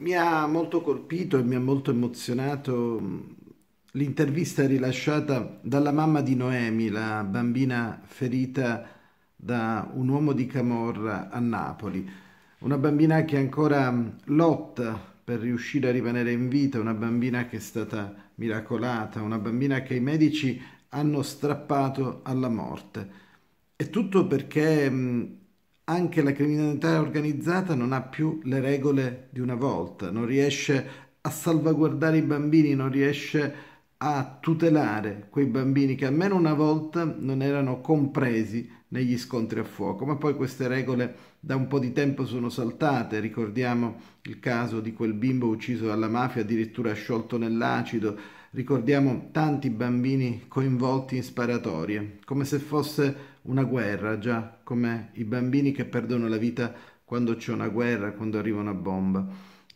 Mi ha molto colpito e mi ha molto emozionato mm, l'intervista rilasciata dalla mamma di Noemi, la bambina ferita da un uomo di Camorra a Napoli. Una bambina che ancora mm, lotta per riuscire a rimanere in vita, una bambina che è stata miracolata, una bambina che i medici hanno strappato alla morte. E tutto perché mm, anche la criminalità organizzata non ha più le regole di una volta, non riesce a salvaguardare i bambini, non riesce a tutelare quei bambini che almeno una volta non erano compresi negli scontri a fuoco, ma poi queste regole da un po' di tempo sono saltate, ricordiamo il caso di quel bimbo ucciso dalla mafia, addirittura sciolto nell'acido, Ricordiamo tanti bambini coinvolti in sparatorie, come se fosse una guerra già, come i bambini che perdono la vita quando c'è una guerra, quando arriva una bomba.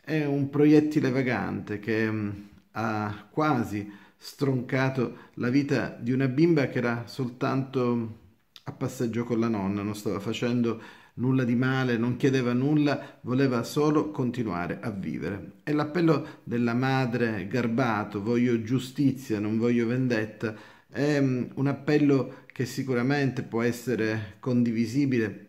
È un proiettile vagante che mh, mm, ha quasi stroncato la vita di una bimba che era soltanto a passeggio con la nonna, non stava facendo nulla di male, non chiedeva nulla, voleva solo continuare a vivere. E l'appello della madre Garbato, voglio giustizia, non voglio vendetta, è mm, un appello che sicuramente può essere condivisibile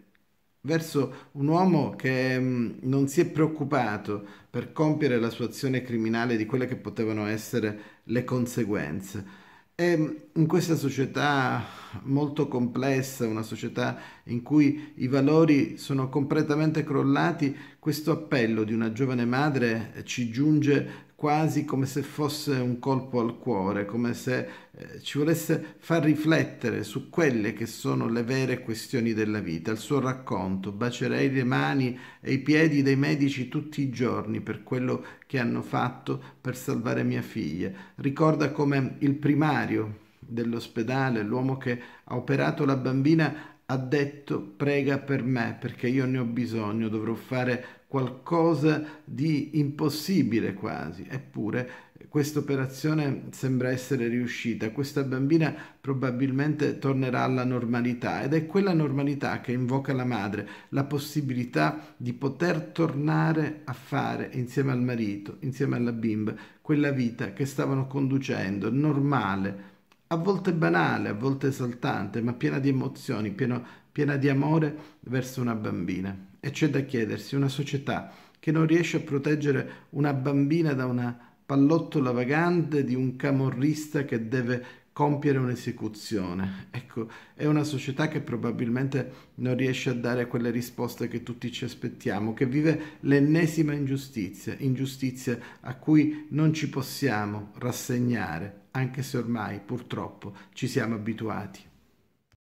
verso un uomo che mm, non si è preoccupato per compiere la sua azione criminale di quelle che potevano essere le conseguenze e ehm, in questa società molto complessa, una società in cui i valori sono completamente crollati, questo appello di una giovane madre ci giunge quasi come se fosse un colpo al cuore, come se eh, ci volesse far riflettere su quelle che sono le vere questioni della vita. Il suo racconto, bacerei le mani e i piedi dei medici tutti i giorni per quello che hanno fatto per salvare mia figlia. Ricorda come il primario dell'ospedale, l'uomo che ha operato la bambina ha detto prega per me perché io ne ho bisogno, dovrò fare qualcosa di impossibile quasi, eppure questa operazione sembra essere riuscita, questa bambina probabilmente tornerà alla normalità ed è quella normalità che invoca la madre, la possibilità di poter tornare a fare insieme al marito, insieme alla bimba, quella vita che stavano conducendo normale a volte banale, a volte esaltante, ma piena di emozioni, piena, piena di amore verso una bambina. E c'è da chiedersi, una società che non riesce a proteggere una bambina da una pallottola vagante di un camorrista che deve compiere un'esecuzione. Ecco, è una società che probabilmente non riesce a dare quelle risposte che tutti ci aspettiamo, che vive l'ennesima ingiustizia, ingiustizia a cui non ci possiamo rassegnare, anche se ormai purtroppo ci siamo abituati.